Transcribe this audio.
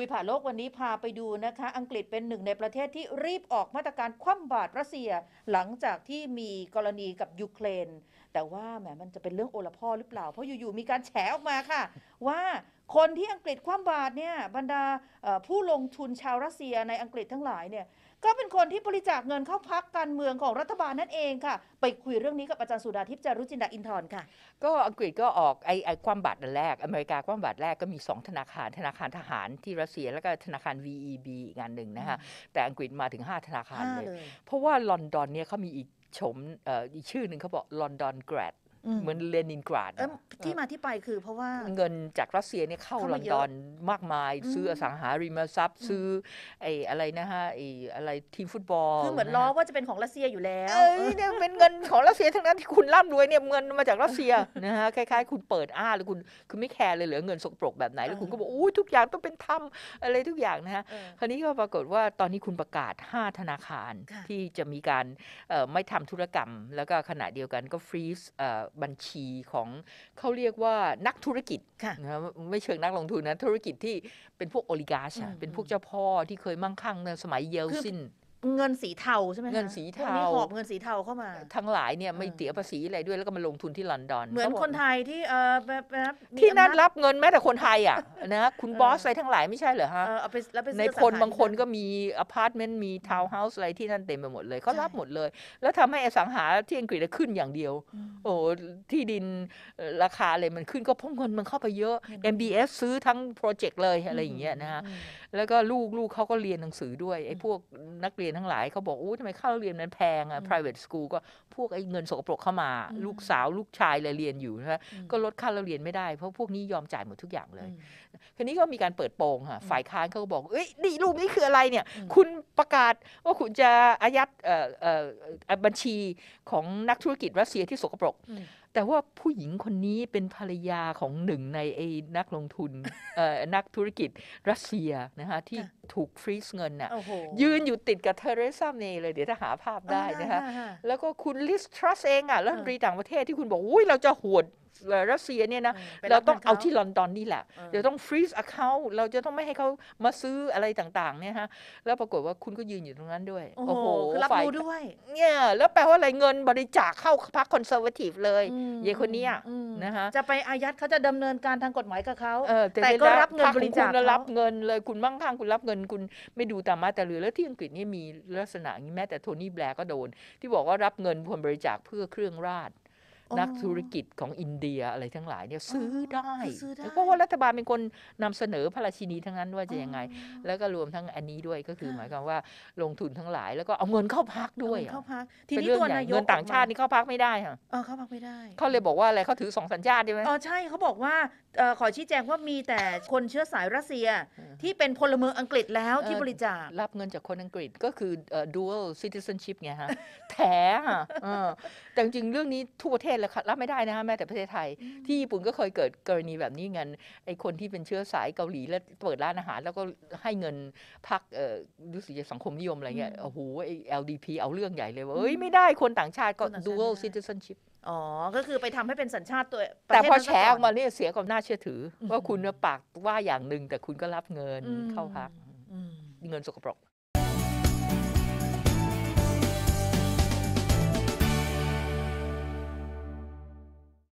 คุยผ่านโลกวันนี้พาไปดูนะคะอังกฤษเป็นหนึ่งในประเทศที่รีบออกมาตรการคว่ำบาตรรัสเซีย หลังจากที่มีกรณีกับยูเครนแต่ว่าแหมมันจะเป็นเรื่องโอลพ่อหรือเปล่าเพราะอยู่ๆมีการแฉออกมาค่ะว่าคนที่อังกฤษคว่ำบาตรเนี่ยบรรดาผู้ลงทุนชาวรัสเซียในอังกฤษทั้งหลายเนี่ยก็เป็นคนที่บริจาคเงินเข้าพักการเมืองของรัฐบาลนั่นเองค่ะไปคุยเรื่องนี้กับอาจารย์สุดาทิพย์จารุจินดาอินทร์ค่ะก็อังกฤษก็ออกไอ้ไอ้ความบาตรแรก อเมริกาความบาตรแรกก็มี 2 ธนาคารธนาคารทหารที่รัสเซียแล้วก็ธนาคาร VEB อีกงานหนึ่งนะคะแต่อังกฤษมาถึง 5 ธนาคารเลย เพราะว่าลอนดอนเนี่ยเขามีอีกชมอีกชื่อหนึ่งเขาบอกลอนดอนแกรดเหมือนเลนินกราดที่มาที่ไปคือเพราะว่าเงินจากรัสเซียเนี่ยเข้าลอนดอนมากมายซื้ออสังหาริมทรัพย์ ซื้อไอ้อะไรนะฮะไอ้อะไรทีมฟุตบอลคือเหมือนล้อว่าจะเป็นของรัสเซียอยู่แล้วเอ้ยเนี่ยเป็นเงินของรัสเซียทั้งนั้นที่คุณร่ำรวยเนี่ยเงินมาจากรัสเซียนะฮะคล้ายๆ คุณเปิดอ้าหรือคุณคือไม่แคร์เลยเหลือเงินสกปรกแบบไหนแล้วคุณก็บอกอู้ทุกอย่างต้องเป็นธรรมอะไรทุกอย่างนะฮะคราวนี้ก็ปรากฏว่าตอนนี้คุณประกาศ 5 ธนาคารที่จะมีการไม่ทำธุรกรรม แล้วก็ขณะเดียวกันก็ฟรีซบัญชีของเขาเรียกว่านักธุรกิจนะไม่เชิงนักลงทุนนะ ธุรกิจที่เป็นพวกโอลิการ์ชเป็นพวกเจ้าพ่อที่เคยมั่งคั่งในสมัยเยลซินเงินสีเทาใช่ไหมเงินสีเทาหอบเงินสีเทาเข้ามา ทั้งหลายเนี่ยไม่เสียภาษีอะไรด้วยแล้วก็มาลงทุนที่ลอนดอนเหมือนคนไทยที่เออแบบที่นั่นรับเงินแม้แต่คนไทยอ่ะ นะคุณบอสอะไรทั้งหลายไม่ใช่เหรอฮะในคนบางคนก็มีอพาร์ตเมนต์มีทาวน์เฮาส์อะไรที่นั่นเต็มไปหมดเลยเขารับหมดเลย แล้วทำให้อสังหาที่อังกฤษขึ้นอย่างเดียว โอ้ที่ดินราคาอะไรมันขึ้นก็เพราะเงินมันเข้าไปเยอะ MBS ซื้อทั้งโปรเจกต์เลยอะไรอย่างเงี้ยนะฮะแล้วก็ลูกลูกเขาก็เรียนหนังสือด้วยไอ้พวกนักเรียนียนทั้งหลายเขาบอกอู้ทำไมค่าเรียนมันแพงอะ private school ก็พวกไอ้เงินสกปรกเข้ามา ลูกสาวลูกชายเลยเรียนอยู่นะก็ลดค่าเรียนไม่ได้เพราะพวกนี้ยอมจ่ายหมดทุกอย่างเลยคันนี้ก็มีการเปิดโปงค่ะฝ่ายค้านเขาก็บอกเอ้ยนี่รูปนี้คืออะไรเนี่ย คุณประกาศ ว่าคุณจะอายัดบัญชีของนักธุรกิจรัสเซียที่สกปรกแต่ว่าผู้หญิงคนนี้เป็นภรรยาของหนึ่งในไอ้นักลงทุนเออ่นักธุรกิจรัสเซียนะคะที่ถูกฟรีซเงินน่ะยืนอยู่ติดกับเทเรซาเมย์เลย เดี๋ยวถ้าหาภาพได้นะคะแล้วก็คุณลิสทรัสเองอ่ะแล้วรีต่างประเทศที่คุณบอกอุ้ยเราจะหวดรัสเซียเนี่ยนะ เราต้องเอาที่ลอนดอนนี่แหละ เดี๋ยวต้องฟรีซอะเคาท์เราจะต้องไม่ให้เขามาซื้ออะไรต่าง ๆ เนี่ยฮะ แล้วปรากฏว่าคุณก็ยืนอยู่ตรงนั้นด้วย โอ้โห รับรู้ด้วยเนี่ย แล้วแปลว่าอะไรเงินบริจาคเข้าพรรคคอนเซอร์วทีฟเลยเยคนนี้นะคะจะไปอายัดเขาจะดำเนินการทางกฎหมายกับเขาแต่ก็รับเงินบริจาคคุณรับเงินเลยคุณมั่งคั่งคุณรับเงินคุณไม่ดูตามมาแต่เรือแล้วที่อังกฤษนี่มีลักษณะนี้แม้แต่โทนี่แบล์ก็โดนที่บอกว่ารับเงินคนบริจาคเพื่อเครื่องราชนักธุรกิจของอินเดียอะไรทั้งหลายเนี่ยซื้อได้เพราะว่ารัฐบาลเป็นคนนำเสนอพระราชินีทั้งนั้นว่าจะยังไง แล้วก็รวมทั้งอันนี้ด้วยก็คือหมายความว่าลงทุนทั้งหลายแล้วก็เอาเงินเข้าพักด้วยเข้าพักทีนี้ตัวนายกเงินต่างชาตินี่เข้าพักไม่ได้ค่ะเเข้าพักไม่ได้เขาเลยบอกว่าอะไรเขาถือสองสัญชาติใช่ไหมอ๋อใช่เขาบอกว่าขอชี้แจงว่ามีแต่คนเชื้อสายรัสเซียที่เป็นพลเมืองอังกฤษแล้วที่บริจาครับเงินจากคนอังกฤษก็คือ dual citizenship ไงฮะแถแต่จริงเรื่องนี้ทั่วประเทศแล้วรับไม่ได้นะคะแม้แต่ประเทศไทยที่ญี่ปุ่นก็เคยเกิดกรณีแบบนี้เงินไอ้คนที่เป็นเชื้อสายเกาหลีแล้วเปิดร้านอาหาร แล้วก็ให้เงินพักรู้สึกสังคมนิยมอะไรเงี้ยโอ้โหไอ้ LDP เอาเรื่องใหญ่เลยว่าเอ้ย ไม่ได้คนต่างชาติก็ dual citizenship อ๋อ ก็คือไปทำให้เป็นสัญชาติตัวแต่พอแฉออกมาเนี่ยเสียความน่าเชื่อถือว่าคุณปากว่าอย่างหนึ่งแต่คุณก็รับเงินเข้าพักเงินสกปรก